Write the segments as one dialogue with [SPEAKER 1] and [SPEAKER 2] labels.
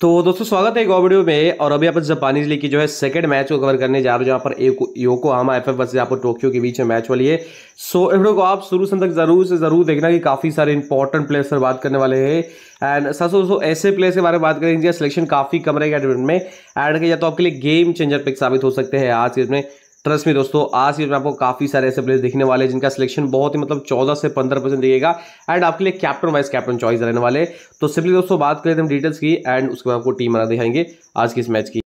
[SPEAKER 1] तो दोस्तों स्वागत है एक और वीडियो में और अभी अपन जापानीज लीग की जो है सेकंड मैच को कवर करने जा रहे हो जहाँ पर एक योको आमा एफ एफ वर्सेज टोक्यो के बीच में मैच वाली है सो इस वीडियो को आप शुरू से तक जरूर से जरूर देखना कि काफ़ी सारे इंपॉर्टेंट प्लेयर्स पर बात करने वाले हैं एंड सर दोस्तों ऐसे प्लेयर्स के बारे में बात करें जिनका सिलेक्शन काफ़ी कम रहेगा एडमिट में एंड या तो आपके लिए गेम चेंजर पिक साबित हो सकते हैं आज में ट्रस्ट में दोस्तों आज के में आपको काफी सारे ऐसे प्लेयर देखने वाले जिनका सिलेक्शन बहुत ही मतलब चौदह से पंद्रह परसेंट दिखेगा एंड आपके लिए कैप्टन वाइस कैप्टन चॉइस रहने वाले तो सिंपली दोस्तों बात करें हम डिटेल्स की एंड उसके बाद आपको टीम बना दिखाएंगे आज की इस मैच की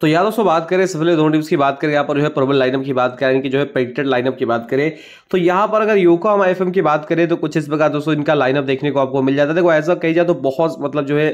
[SPEAKER 1] तो यार दोस्तों बात करें सबसे पहले दोनों टीम्स की बात करें यहाँ पर जो है प्रबल लाइनअप की बात करें कि जो है पेटेड लाइनअप की बात करें तो यहाँ पर अगर योको हम एफ की बात करें तो कुछ इस प्रकार दोस्तों इनका लाइनअप देखने को आपको मिल जाता है देखो ऐसा कही जाए तो बहुत मतलब जो है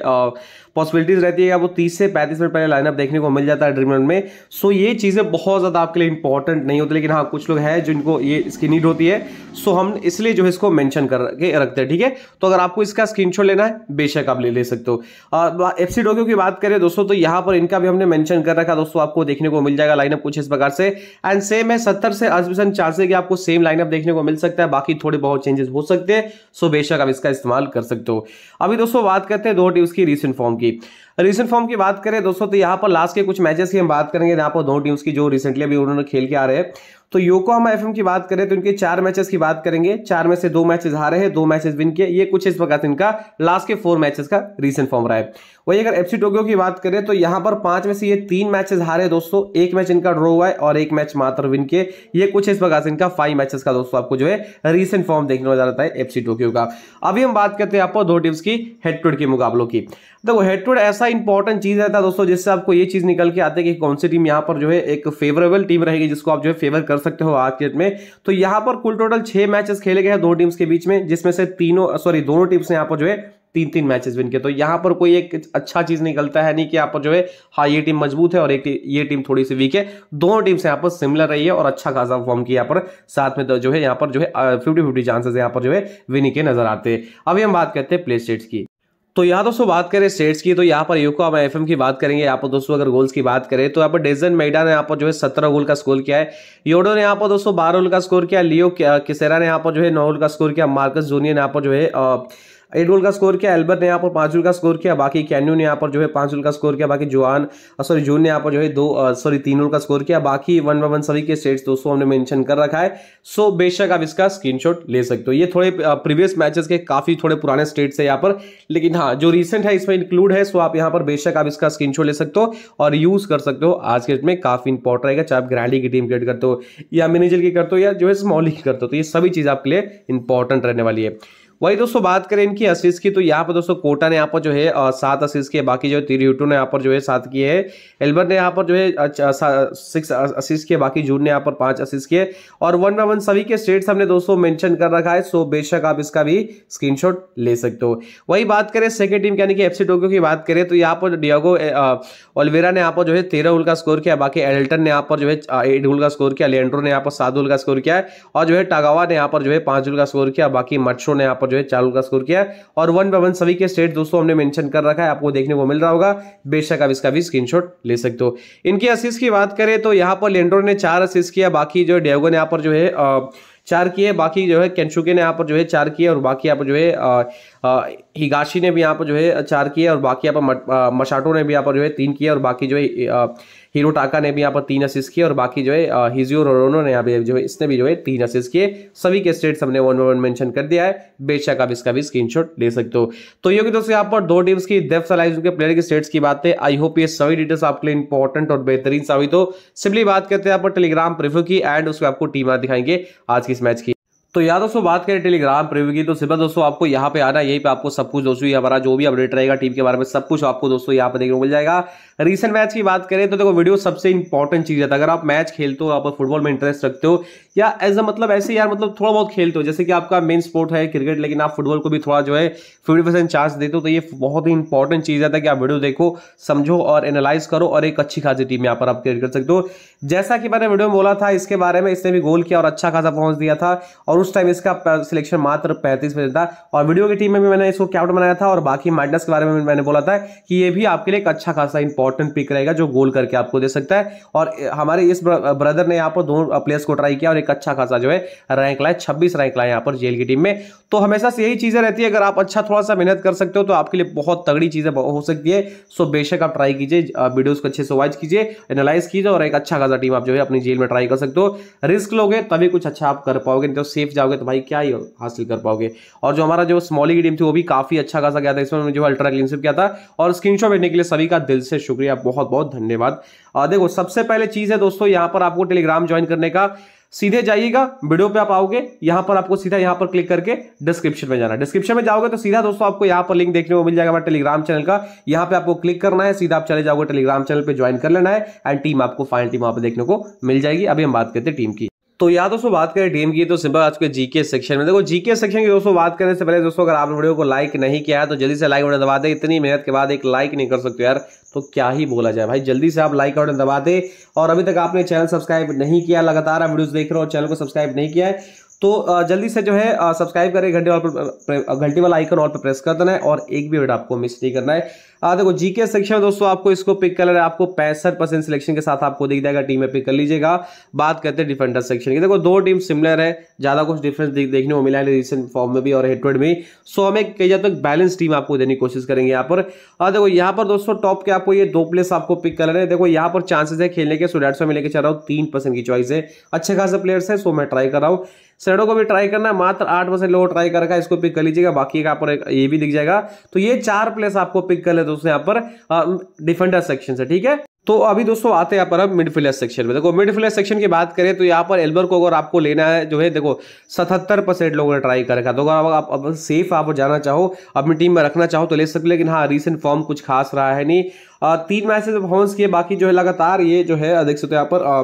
[SPEAKER 1] पॉसिबिलिटीज रहती है आपको तीस से पैंतीस मिनट पहले लाइनअप देखने को मिल जाता है ड्रीम में सो ये चीज़ें बहुत ज़्यादा आपके लिए इंपॉर्टेंट नहीं होती लेकिन हाँ कुछ लोग हैं जिनको ये इसकी नीड होती है सो हम इसलिए जो है इसको मैंशन करके रखते हैं ठीक है तो अगर आपको इसका स्क्रीन लेना है बेशक आप ले ले सकते हो एफ सी डोक्यू की बात करें दोस्तों तो यहाँ पर इनका भी हमने मैंशन कर रखा दोस्तों आपको देखने को मिल जाएगा लाइनअप कुछ इस प्रकार से एंड सेम है सत्तर से अस्सी परसेंट चांसेस कि आपको सेम लाइनअप देखने को मिल सकता है बाकी थोड़े बहुत चेंजेस हो सकते हैं सो बेशक आप इसका इस्तेमाल कर सकते हो अभी दोस्तों बात करते हैं दो टीम्स की रिसेंट फॉर्म होगी रिसेंट फॉर्म की बात करें दोस्तों तो यहाँ पर लास्ट के कुछ मैचेस की हम बात करेंगे यहाँ पर दो टीम्स की जो रिसेंटली अभी उन्होंने खेल के आ रहे हैं तो हम एफ की बात करें तो इनके चार मैचेस की बात करेंगे चार में से दो मैचेस हारे हैं दो मैचेस विन किए ये कुछ इस वक्त इनका लास्ट के फोर मैचेस का रीसेंट फॉर्म रहा है वही अगर एफसी टोक्यो की बात करें तो यहाँ पर पांच में से ये तीन मैचेस हारे दोस्तों एक मैच इनका ड्रॉ हुआ है और एक मैच मात्र विन किए ये कुछ इस वक्त इनका फाइव मैचेस का दोस्तों आपको जो है रीसेंट फॉर्म देखने को जाता है एफसी टोक्यो का अभी हम बात करते हैं आपको दो टीम्स की हेड टूड के मुकाबलों की देखो हेड टूड एस ऐसा इंपॉर्टेंट चीज रहता है दोस्तों जिससे आपको ये चीज निकल के आते हैं कि कौन सी टीम यहाँ पर जो है एक फेवरेबल टीम रहेगी जिसको आप जो है फेवर कर सकते हो आज के डेट में तो यहाँ पर कुल टोटल छह मैचेस खेले गए हैं दो टीम्स के बीच में जिसमें से तीनों सॉरी दोनों टीम्स ने यहाँ पर जो है तीन तीन मैचेस विन के तो यहाँ पर कोई एक अच्छा चीज निकलता है नहीं कि यहाँ पर जो है हाँ ये टीम मजबूत है और एक ये टीम थोड़ी सी वीक है दोनों टीम से यहाँ पर सिमिलर रही है और अच्छा खासा फॉर्म की यहाँ पर साथ में तो जो है यहाँ पर जो है फिफ्टी फिफ्टी चांसेस यहाँ पर जो है विनिंग के नजर आते हैं अभी हम बात करते हैं प्ले स्टेट्स की तो यहाँ दोस्तों बात करें स्टेट्स की तो यहाँ पर यूको हम एफ की बात करेंगे यहाँ पर दोस्तों अगर गोल्स की बात करें तो यहाँ पर डेजन मेडा ने यहाँ पर जो है सत्रह गोल का स्कोर किया है योडो ने यहाँ पर दोस्तों बारह गोल का स्कोर किया लियो किसेरा ने यहाँ पर जो है नौ गोल का स्कोर किया मार्कस जूनियर ने यहाँ पर जो है एट गोल का स्कोर किया एल्बर्ट ने यहाँ पर पांच गोल का स्कोर किया बाकी कैन्यू ने यहाँ पर जो है पांच गोल का स्कोर किया बाकी जुआन सॉरी जून ने यहाँ पर जो है दो सॉरी तीन गोल का स्कोर किया बाकी वन बाय वन सभी के स्टेट्स दोस्तों हमने मैंशन कर रखा है सो बेशक आप इसका स्क्रीनशॉट ले सकते हो ये थोड़े प्रीवियस मैचेस के काफ़ी थोड़े पुराने स्टेट्स है यहाँ पर लेकिन हाँ जो रिसेंट है इसमें इंक्लूड है सो आप यहाँ पर बेशक आप इसका स्क्रीनशॉट ले सकते हो और यूज़ कर सकते हो आज के डेट में काफ़ी इंपॉर्टेंट रहेगा चाहे आप ग्रैंडी की टीम क्रिएट करते हो या मिनीजल की करते हो या जो है स्मॉल की करते हो तो ये सभी चीज़ आपके लिए इंपॉर्टेंट रहने वाली है वही दोस्तों बात करें इनकी असिस की तो यहाँ पर दोस्तों कोटा ने यहाँ पर जो है सात असिस किए बाकी जो है तिरयूटू ने यहाँ पर जो है सात किए हैं एल्बर ने यहाँ पर जो है सिक्स असिस किए बाकी जून ने यहाँ पर पांच असिस किए और वन बाय वन सभी के स्टेट्स हमने दोस्तों मेंशन कर रखा है सो बेशक आप इसका भी शॉट ले सकते हो वही बात करें सेकेंड टीम यानी कि एफसी टोक्यो की बात करें तो यहाँ पर डियागो ओलवेरा ने यहाँ पर जो है तेरह उल का स्कोर किया बाकी एडल्टन ने यहाँ पर जो है एट उल का स्कोर किया लेंड्रो ने यहाँ पर सात उल का स्कोर किया और जो है टागावा ने यहाँ पर जो है पांच उल का स्कोर किया बाकी मच्छो ने यहाँ पर जो है चालू का स्कोर किया और वन बाय वन सभी के स्टेट दोस्तों हमने मेंशन कर रखा है आपको देखने को मिल रहा होगा बेशक आप इसका भी स्क्रीनशॉट ले सकते हो इनकी असिस की बात करें तो यहाँ पर लेंडो ने चार असिस किया बाकी जो डेवगो ने यहाँ पर जो है चार किए बाकी जो है कैंशुके ने यहाँ पर जो है चार किए और बाकी यहाँ पर जो है हिगाशी ने भी यहाँ पर जो है चार किए और बाकी यहाँ पर मशाटो ने भी यहाँ पर जो है तीन किए और बाकी जो है हीरो टाका ने भी यहाँ पर तीन असिस किए और बाकी जो है हिजियो रोनो ने यहाँ पे जो है इसने भी जो है तीन असिस किए सभी के स्टेट्स हमने वन वन मेंशन कर दिया है बेशक आप इसका भी स्क्रीनशॉट ले सकते हो तो ये दोस्तों यहाँ पर दो टीम्स की डेप्थ अलाइज उनके प्लेयर के स्टेट्स की बात है आई होप ये सभी डिटेल्स आपके लिए इंपॉर्टेंट और बेहतरीन साबित हो सिंपली बात करते हैं यहाँ पर टेलीग्राम प्रिव्यू की एंड उसमें आपको टीम दिखाएंगे आज की इस मैच की तो यार दोस्तों बात करें टेलीग्राम प्रिव्यू की तो सिर्फ दोस्तों आपको यहाँ पे आना यहीं पे आपको सब कुछ दोस्तों हमारा जो भी अपडेट रहेगा टीम के बारे में सब कुछ आपको दोस्तों यहाँ पे देखने को मिल जाएगा रीसेंट मैच की बात करें तो देखो वीडियो सबसे इंपॉर्टेंट चीज़ है अगर आप मैच खेलते हो आप फुटबॉल में इंटरेस्ट रखते हो या एज अ मतलब ऐसे यार मतलब थोड़ा बहुत खेलते हो जैसे कि आपका मेन स्पोर्ट है क्रिकेट लेकिन आप फुटबॉल को भी थोड़ा जो है फिफ्टी परसेंट चांस देते हो तो ये बहुत ही इंपॉर्टेंट चीज़ है कि आप वीडियो देखो समझो और एनालाइज करो और एक अच्छी खासी टीम यहाँ पर आप क्रिएट कर सकते हो जैसा कि मैंने वीडियो में बोला था इसके बारे में इसने भी गोल किया और अच्छा खासा पहुंच दिया था और उस टाइम इसका सिलेक्शन मात्र पैंतीस परसेंट था और वीडियो की टीम में भी मैंने इसको कैप्टन बनाया था और बाकी माइनस के बारे में मैंने बोला था कि ये भी आपके लिए एक अच्छा खासा इंपॉर्टेंट इंपॉर्टेंट पिक रहेगा जो गोल करके आपको दे सकता है और हमारे इस ब्रदर ने यहाँ पर दो प्लेयर्स को ट्राई किया और एक अच्छा खासा जो है रैंक लाए छब्बीस रैंक लाए यहाँ पर जेल की टीम में तो हमेशा से यही चीज़ें रहती है अगर आप अच्छा थोड़ा सा मेहनत कर सकते हो तो आपके लिए बहुत तगड़ी चीज़ें हो सकती है सो बेशक आप ट्राई कीजिए वीडियोज़ को अच्छे से वॉच कीजिए एनालाइज कीजिए और एक अच्छा खासा टीम आप जो है अपनी जेल में ट्राई कर सकते हो रिस्क लोगे तभी कुछ अच्छा आप कर पाओगे नहीं तो सेफ जाओगे तो भाई क्या ही हासिल कर पाओगे और जो हमारा जो स्मॉली की टीम थी वो भी काफ़ी अच्छा खासा गया था इसमें जो अल्ट्रा क्लीनशिप किया था और स्क्रीनशॉट भेजने के लिए सभी का दिल से शुक्रिया शुक्रिया बहुत बहुत धन्यवाद देखो सबसे पहले चीज़ है दोस्तों यहाँ पर आपको टेलीग्राम ज्वाइन करने का सीधे जाइएगा वीडियो पे आप आओगे यहाँ पर आपको सीधा यहाँ पर क्लिक करके डिस्क्रिप्शन में जाना डिस्क्रिप्शन में जाओगे तो सीधा दोस्तों आपको यहाँ पर लिंक देखने को मिल जाएगा हमारे टेलीग्राम चैनल का यहाँ पे आपको क्लिक करना है सीधा आप चले जाओगे टेलीग्राम चैनल पे ज्वाइन कर लेना है एंड टीम आपको फाइनल टीम वहाँ पर देखने को मिल जाएगी अभी हम बात करते हैं टीम की तो या दोस्तों बात करें टीम की तो सिंपल आज के जीके सेक्शन में देखो जीके सेक्शन की दोस्तों बात करने से पहले दोस्तों अगर आपने वीडियो को लाइक नहीं किया है तो जल्दी से लाइक बटन दबा दे इतनी मेहनत के बाद एक लाइक नहीं कर सकते यार तो क्या ही बोला जाए भाई जल्दी से आप लाइक बटन दबा दे और अभी तक आपने चैनल सब्सक्राइब नहीं किया लगातार आप वीडियोज़ देख रहे हो चैनल को सब्सक्राइब नहीं किया है तो जल्दी से जो है सब्सक्राइब करें घंटे वाला घंटे वाला आइकन ऑल पर प्रेस कर देना है और एक भी वीडियो आपको मिस नहीं करना है हाँ, देखो जीके सेक्शन में दोस्तों आपको इसको पिक कर लेना आपको पैंसठ परसेंट सिलेक्शन के साथ आपको दिख जाएगा टीम में पिक कर लीजिएगा बात करते हैं डिफेंडर सेक्शन की देखो दो टीम सिमिलर है ज्यादा कुछ डिफरेंस देखने को मिला है रिसेंट फॉर्म में भी और हेटवेड में सो हमें कई जब तक बैलेंस टीम आपको देने की कोशिश करेंगे यहाँ पर हाँ, देखो यहाँ पर दोस्तों टॉप के आपको ये दो प्लेस आपको पिक कर रहे हैं देखो यहाँ पर चांसेस है खेलने के सो डेढ़ सौ में लेकर चल रहा हूँ तीन परसेंट की चॉइस है अच्छे खासे प्लेयर्स है सो मैं ट्राई कर रहा हूँ सेडो को भी ट्राई करना मात्र आठ परसेंट लोग ट्राई कर रखा है इसको पिक कर लीजिएगा बाकी का आप ये भी दिख जाएगा तो ये चार प्लेस आपको पिक कर ले दोस्तों यहाँ पर डिफेंडर सेक्शन से ठीक है तो अभी दोस्तों आते हैं यहाँ पर अब मिडफील्डर सेक्शन में देखो मिडफील्डर सेक्शन की बात करें तो यहाँ पर एल्बर को अगर आपको लेना है जो है देखो 77 परसेंट लोगों ने ट्राई कर रखा तो अगर आप अब सेफ आप जाना चाहो अपनी टीम में रखना चाहो तो ले सकते लेकिन हाँ रीसेंट फॉर्म कुछ खास रहा है नहीं आ, तीन मैच से परफॉर्मेंस किए बाकी जो है लगातार ये जो है देख सकते यहाँ पर आ,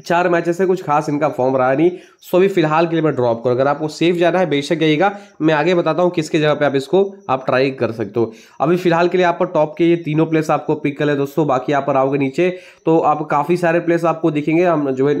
[SPEAKER 1] चार मैचेस से कुछ खास इनका फॉर्म रहा नहीं सो अभी फिलहाल के लिए मैं ड्रॉप करूँ अगर आपको सेफ जाना है बेशक जाइएगा मैं आगे बताता हूँ किसके जगह पे आप इसको आप ट्राई कर सकते हो अभी फिलहाल के लिए आप पर टॉप के ये तीनों प्लेस आपको पिक कर ले दोस्तों बाकी यहाँ पर आओगे नीचे तो आप काफ़ी सारे प्लेस आपको दिखेंगे हम जो है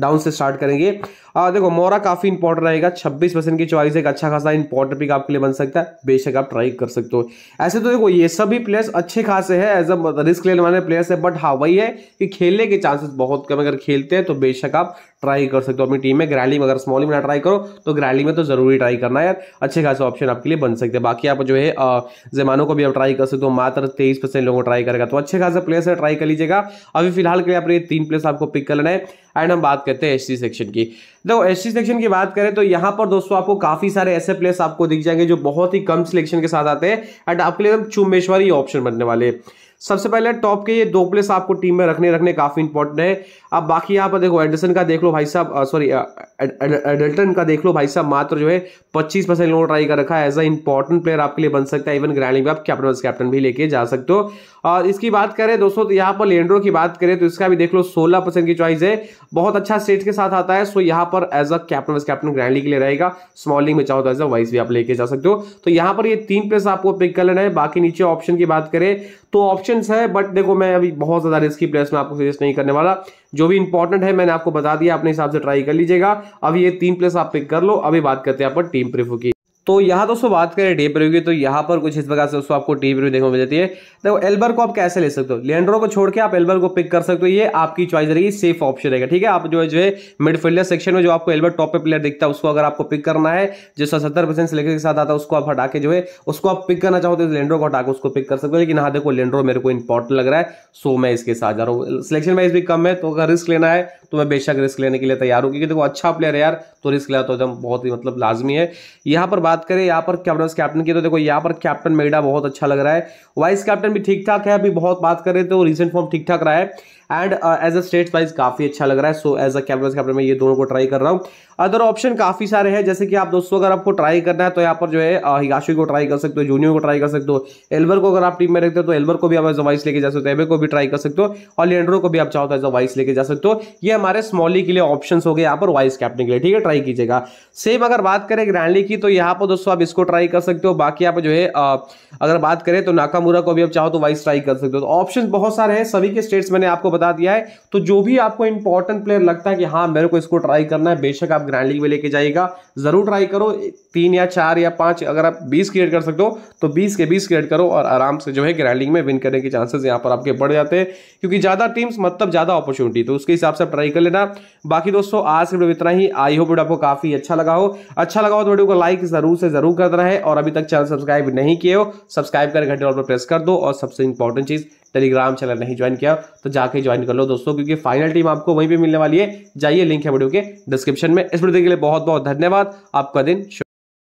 [SPEAKER 1] डाउन से स्टार्ट करेंगे आ, देखो मोरा काफ़ी इंपॉर्टेंट रहेगा छब्बीस परसेंट की चॉइस एक अच्छा खासा इंपॉर्टेंट पिक आपके लिए बन सकता है बेशक आप ट्राई कर सकते हो ऐसे तो देखो ये सभी प्लेयर्स अच्छे खासे हैं एज अ रिस्क लेने वाले प्लेयर्स है बट हाँ वही है कि खेलने के चांसेस बहुत कम अगर खेल खेलते हैं तो बेशक आप ट्राई कर सकते हो अपनी टीम में ग्रैली में अगर स्मॉल में ना ट्राई करो तो ग्रैली में तो जरूरी ट्राई करना यार अच्छे खासे ऑप्शन आपके लिए बन सकते हैं बाकी आप जो है जमानों को भी आप ट्राई कर सकते हो मात्र तेईस परसेंट लोगों को ट्राई करेगा तो अच्छे खासे प्लेयर्स है ट्राई कर लीजिएगा अभी फिलहाल के लिए आप ये तीन प्लेयर्स आपको पिक कर लेना है एंड हम बात करते हैं एस सेक्शन की देखो एस सेक्शन की बात करें तो यहाँ पर दोस्तों आपको काफी सारे ऐसे प्लेयर्स आपको दिख जाएंगे जो बहुत ही कम सिलेक्शन के साथ आते हैं एंड आपके लिए एकदम चुम्बेश्वरी ऑप्शन बनने वाले हैं सबसे पहले टॉप के ये दो प्लेस आपको टीम में रखने रखने काफ़ी इंपॉर्टेंट है अब बाकी यहाँ पर देखो एडल्सन का देख लो भाई साहब सॉरी एडल्टन का देख लो भाई साहब मात्र जो है पच्चीस परसेंट लोगों ट्राई कर रखा है एज अ इंपॉर्टेंट प्लेयर आपके लिए बन सकता है इवन ग्रैंडिंग में आप कैप्टन वाइस कैप्टन भी लेके जा सकते हो और इसकी बात करें दोस्तों तो यहाँ पर लेंड्रो की बात करें तो इसका भी देख लो सोलह परसेंट की चॉइस है बहुत अच्छा सेट के साथ आता है सो यहाँ पर as a captain vice captain ग्रैंडिंग के लिए रहेगा स्मॉलिंग में चाहो तो एज अ वाइस भी आप लेके जा सकते हो तो यहाँ पर ये तीन प्लेस आपको पिक कर लेना है बाकी नीचे ऑप्शन की बात करें तो ऑप्शन ऑप्शन है बट देखो मैं अभी बहुत ज़्यादा रिस्की प्लेस में आपको सजेस्ट नहीं करने वाला जो भी इंपॉर्टेंट है मैंने आपको बता दिया अपने हिसाब से ट्राई कर लीजिएगा अब ये तीन प्लेस आप पिक कर लो अभी बात करते हैं आप टीम प्रीव्यू की तो यहाँ दोस्तों बात करें डीप रिव्यू की तो यहाँ पर कुछ इस प्रकार से दोस्तों आपको डीप रिव्यू देखने को मिल जाती है देखो एल्बर को आप कैसे ले सकते हो लेंड्रो को छोड़ के आप एल्बर को पिक कर सकते हो ये आपकी चॉइस रहेगी सेफ ऑप्शन रहेगा ठीक है आप जो है जो है मिडफील्डर सेक्शन में जो आपको एल्बर टॉप पे प्लेयर दिखता है उसको अगर आपको पिक करना है जो सत्तर परसेंट सिलेक्शन के साथ आता है उसको आप हटा के जो है उसको आप पिक करना चाहते हो तो लेंड्रो को हटा के उसको पिक कर सकते हो लेकिन हाँ देखो लेंड्रो मेरे को इंपॉर्टेंट लग रहा है सो मैं इसके साथ जा रहा हूँ सिलेक्शन वाइज भी कम है तो अगर रिस्क लेना है तो मैं बेशक रिस्क लेने के लिए तैयार हूँ क्योंकि देखो अच्छा प्लेयर है यार तो रिस्क लेना तो एकदम बहुत ही मतलब लाजमी है यहाँ पर बात करें यहाँ पर कैप्टन कैप्टन की तो देखो यहाँ पर कैप्टन मेडा बहुत अच्छा लग रहा है वाइस कैप्टन भी ठीक ठाक है अभी बहुत बात करें तो रिसेंट फॉर्म ठीक ठाक रहा है and as a stat wise काफ़ी अच्छा लग रहा है so as a camera camera मैं ये दोनों को ट्राई कर रहा हूँ अदर ऑप्शन काफ़ी सारे हैं जैसे कि आप दोस्तों अगर आपको ट्राई करना है तो यहाँ पर जो है हिगाशी uh, को ट्राई कर सकते हो जूनियर को ट्राई कर सकते हो एल्बर को अगर आप टीम में रखते हो तो एल्बर को भी आप एज अ वाइस लेके जा सकते हो एबे को भी ट्राई कर सकते हो और लेंड्रो को भी आप चाहो तो एज अ वाइस लेके जा सकते हो ये हमारे स्मॉली के लिए ऑप्शन हो गए यहाँ पर वाइस कैप्टन के लिए ठीक है ट्राई कीजिएगा सेम अगर बात करें ग्रैंडली की तो यहाँ पर दोस्तों आप इसको ट्राई कर सकते हो बाकी आप जो है uh, अगर बात करें तो नाकामुरा को भी आप चाहो तो वाइस ट्राई कर सकते हो तो ऑप्शन बहुत सारे हैं सभी के स्टेट्स मैंने आपको बता दिया है तो जो भी आपको इंपॉर्टेंट प्लेयर लगता है कि हाँ मेरे को इसको ट्राई करना है बेशक आप ग्रैंड लीग में लेके जाइएगा जरूर ट्राई करो तीन या चार या पांच अगर आप बीस क्रिएट कर सकते हो तो बीस के बीस क्रिएट करो और आराम से जो है ग्रैंड लीग में विन करने के चांसेस यहाँ पर आपके बढ़ जाते हैं क्योंकि ज़्यादा टीम्स मतलब ज़्यादा अपॉर्चुनिटी तो उसके हिसाब से ट्राई कर लेना बाकी दोस्तों आज के वीडियो इतना ही आई होप वीडियो आपको काफ़ी अच्छा लगा हो अच्छा लगा हो तो वीडियो को लाइक जरूर से जरूर कर रहा है और अभी तक चैनल सब्सक्राइब नहीं किए हो सब्सक्राइब कर घंटे और प्रेस कर दो और सबसे इंपॉर्टेंट चीज़ टेलीग्राम चैनल नहीं ज्वाइन किया तो जाके ज्वाइन कर लो दोस्तों क्योंकि फाइनल टीम आपको वहीं पर मिलने वाली है जाइए लिंक है वीडियो के डिस्क्रिप्शन में इस वीडियो के लिए बहुत बहुत धन्यवाद आपका दिन